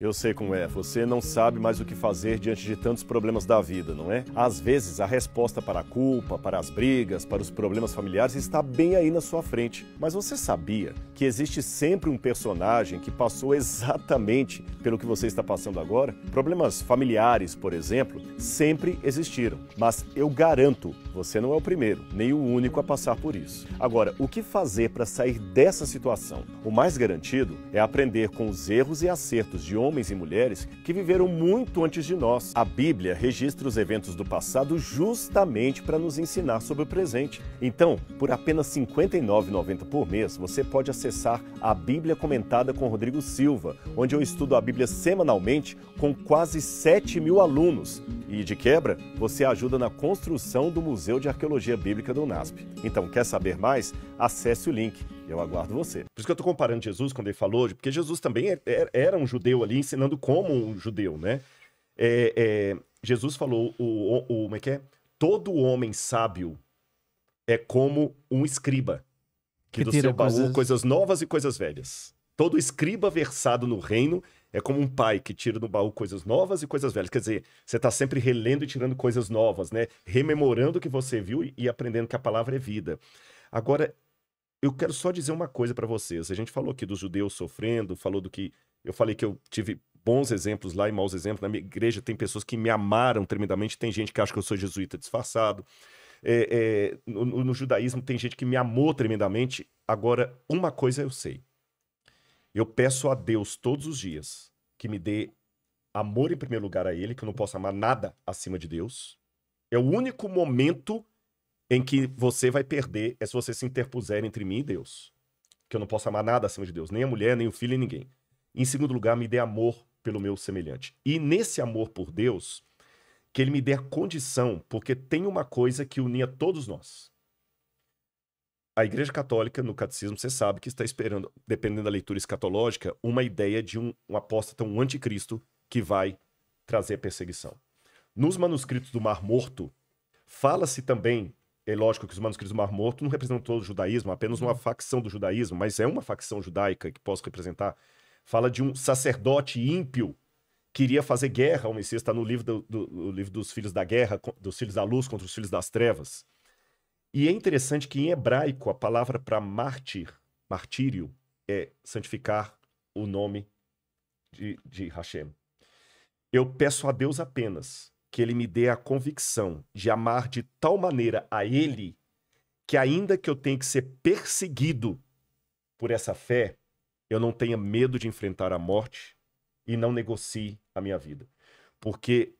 Eu sei como é, você não sabe mais o que fazer diante de tantos problemas da vida, não é? Às vezes, a resposta para a culpa, para as brigas, para os problemas familiares está bem aí na sua frente. Mas você sabia que existe sempre um personagem que passou exatamente pelo que você está passando agora? Problemas familiares, por exemplo, sempre existiram. Mas eu garanto, você não é o primeiro, nem o único a passar por isso. Agora, o que fazer para sair dessa situação? O mais garantido é aprender com os erros e acertos de onde homens e mulheres que viveram muito antes de nós. A Bíblia registra os eventos do passado justamente para nos ensinar sobre o presente. Então, por apenas R$ 59,90 por mês, você pode acessar a Bíblia Comentada com Rodrigo Silva, onde eu estudo a Bíblia semanalmente com quase 7 mil alunos. E de quebra, você ajuda na construção do Museu de Arqueologia Bíblica do UNASP. Então, quer saber mais? Acesse o link. Eu aguardo você. Por isso que eu estou comparando Jesus quando ele falou, porque Jesus também é, é, era um judeu ali, ensinando como um judeu, né? É, é, Jesus falou, o, o, como é que é? Todo homem sábio é como um escriba, que, que do seu baú coisas... coisas novas e coisas velhas. Todo escriba versado no reino é como um pai que tira do baú coisas novas e coisas velhas. Quer dizer, você está sempre relendo e tirando coisas novas, né? Rememorando o que você viu e aprendendo que a palavra é vida. Agora, eu quero só dizer uma coisa para vocês. A gente falou aqui dos judeus sofrendo, falou do que. Eu falei que eu tive bons exemplos lá e maus exemplos. Na minha igreja tem pessoas que me amaram tremendamente, tem gente que acha que eu sou jesuíta disfarçado. É, é, no, no judaísmo tem gente que me amou tremendamente. Agora, uma coisa eu sei eu peço a Deus todos os dias que me dê amor em primeiro lugar a Ele, que eu não posso amar nada acima de Deus. É o único momento em que você vai perder é se você se interpuser entre mim e Deus. Que eu não posso amar nada acima de Deus, nem a mulher, nem o filho, nem ninguém. Em segundo lugar, me dê amor pelo meu semelhante. E nesse amor por Deus, que ele me dê a condição, porque tem uma coisa que unia todos nós a Igreja Católica, no catecismo, você sabe que está esperando, dependendo da leitura escatológica, uma ideia de um, um apóstata, um anticristo, que vai trazer perseguição. Nos manuscritos do Mar Morto, fala-se também, é lógico que os manuscritos do Mar Morto não representam todo o judaísmo, apenas uma uhum. facção do judaísmo, mas é uma facção judaica que posso representar. Fala de um sacerdote ímpio que iria fazer guerra ao Messias, está no livro, do, do livro dos Filhos da Guerra, dos Filhos da Luz contra os Filhos das Trevas e é interessante que em hebraico a palavra para mártir, martírio, é santificar o nome de, de Hashem. Eu peço a Deus apenas que ele me dê a convicção de amar de tal maneira a ele que, ainda que eu tenha que ser perseguido por essa fé, eu não tenha medo de enfrentar a morte e não negocie a minha vida. Porque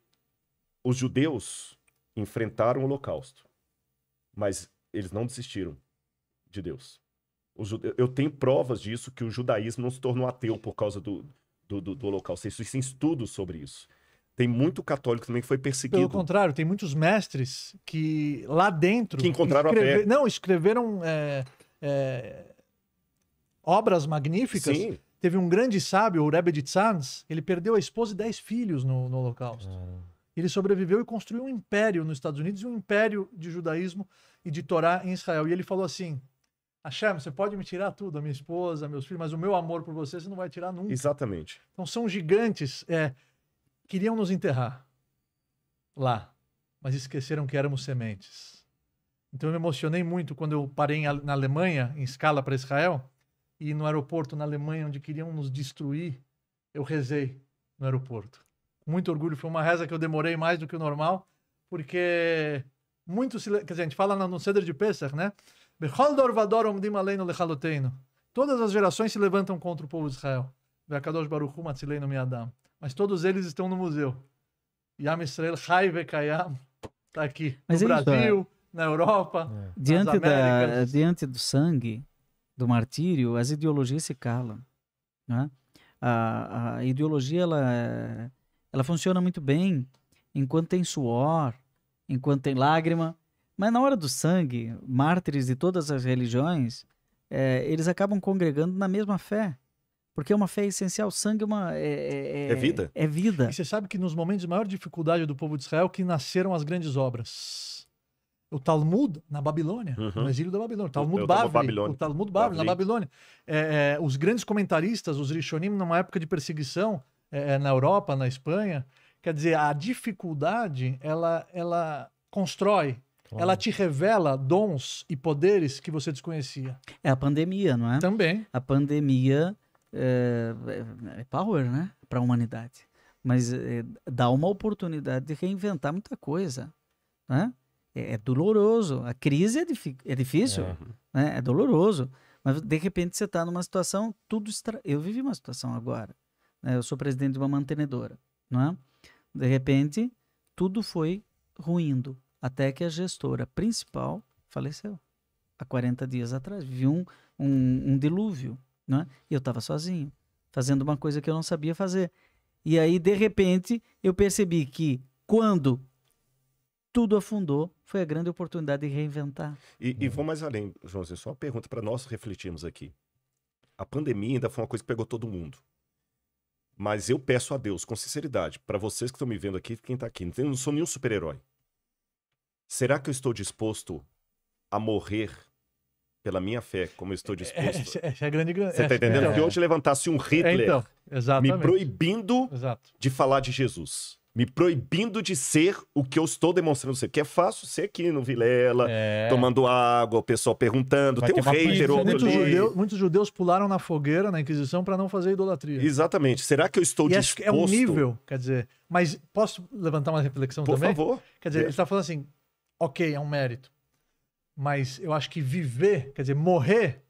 os judeus enfrentaram o Holocausto. Mas eles não desistiram de Deus. Eu tenho provas disso que o judaísmo não se tornou ateu por causa do, do, do, do Holocausto. Existem estudos sobre isso. Tem muito católico também que foi perseguido. Pelo contrário, tem muitos mestres que lá dentro. Que encontraram a fé. Não, escreveram é, é, obras magníficas. Sim. Teve um grande sábio, o Rebbe de Tzanz, ele perdeu a esposa e dez filhos no, no Holocausto. Ah. Ele sobreviveu e construiu um império nos Estados Unidos, um império de judaísmo e de Torá em Israel. E ele falou assim: Hashem, você pode me tirar tudo, a minha esposa, meus filhos, mas o meu amor por você você não vai tirar nunca. Exatamente. Então são gigantes. É, queriam nos enterrar lá, mas esqueceram que éramos sementes. Então eu me emocionei muito quando eu parei na Alemanha, em escala para Israel, e no aeroporto na Alemanha, onde queriam nos destruir, eu rezei no aeroporto muito orgulho. Foi uma reza que eu demorei mais do que o normal, porque muito se, Quer dizer, a gente fala no Ceder de Pesach, né? Todas as gerações se levantam contra o povo de Israel. Mas todos eles estão no museu. Yam Israel Chai Vekayam está aqui. Mas no é Brasil, isso, é. na Europa, é. diante, da, diante do sangue, do martírio, as ideologias se calam. Né? A, a ideologia ela é ela funciona muito bem enquanto tem suor, enquanto tem lágrima. Mas na hora do sangue, mártires de todas as religiões, é, eles acabam congregando na mesma fé. Porque é uma fé essencial. Sangue é uma. É, é, é, é vida. É vida. E você sabe que nos momentos de maior dificuldade do povo de Israel que nasceram as grandes obras. O Talmud na Babilônia, uhum. no exílio da Babilônia. Talmud Bavli, O Talmud Bavli, na Babilônia. É, é, os grandes comentaristas, os Rishonim, numa época de perseguição, é, é, na Europa, na Espanha. Quer dizer, a dificuldade, ela, ela constrói, Claro. Ela te revela dons e poderes que você desconhecia. É a pandemia, não é? Também. A pandemia é, é, é power, né? Para a humanidade. Mas é, dá uma oportunidade de reinventar muita coisa. Né? É, é doloroso. A crise é, é difícil, é. né? é doloroso. Mas de repente você está numa situação, tudo. extra... Eu vivi uma situação agora né, eu sou presidente de uma mantenedora, não é? De repente, tudo foi ruindo, até que a gestora principal faleceu há 40 dias atrás. Vi um, um, um dilúvio, é? E eu estava sozinho, fazendo uma coisa que eu não sabia fazer. E aí, de repente, eu percebi que quando tudo afundou, foi a grande oportunidade de reinventar. E, e vou mais além, Joãozinho, só uma pergunta para nós refletirmos aqui. A pandemia ainda foi uma coisa que pegou todo mundo. Mas eu peço a Deus, com sinceridade, para vocês que estão me vendo aqui, quem está aqui, eu não sou nenhum super-herói. Será que eu estou disposto a morrer pela minha fé, como eu estou é, é, disposto? É, essa é, tá é, é grande Você está entendendo? É, então. que hoje levantasse um Hitler então, me proibindo Exato. de falar de Jesus me proibindo de ser o que eu estou demonstrando ser. que é fácil ser aqui no Vilela, é. tomando água, o pessoal perguntando, Vai tem um hater ou né? muitos, judeu, muitos judeus pularam na fogueira, na Inquisição, para não fazer idolatria. Exatamente. Será que eu estou e disposto... É um nível, quer dizer... Mas posso levantar uma reflexão Por também? Por favor. Quer dizer, é. ele está falando assim, ok, é um mérito. Mas eu acho que viver, quer dizer, morrer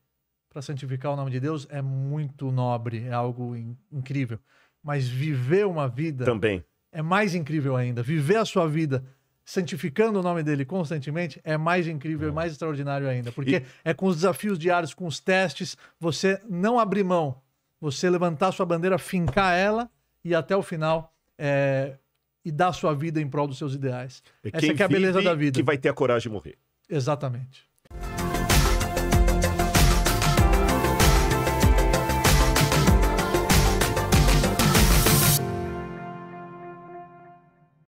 para santificar o nome de Deus é muito nobre, é algo in incrível. Mas viver uma vida... Também é mais incrível ainda. Viver a sua vida santificando o nome dele constantemente é mais incrível é mais extraordinário ainda, porque e... é com os desafios diários, com os testes, você não abrir mão, você levantar sua bandeira, fincar ela e até o final é... e dar sua vida em prol dos seus ideais. Essa é, é a beleza da vida. Que vai ter a coragem de morrer. Exatamente.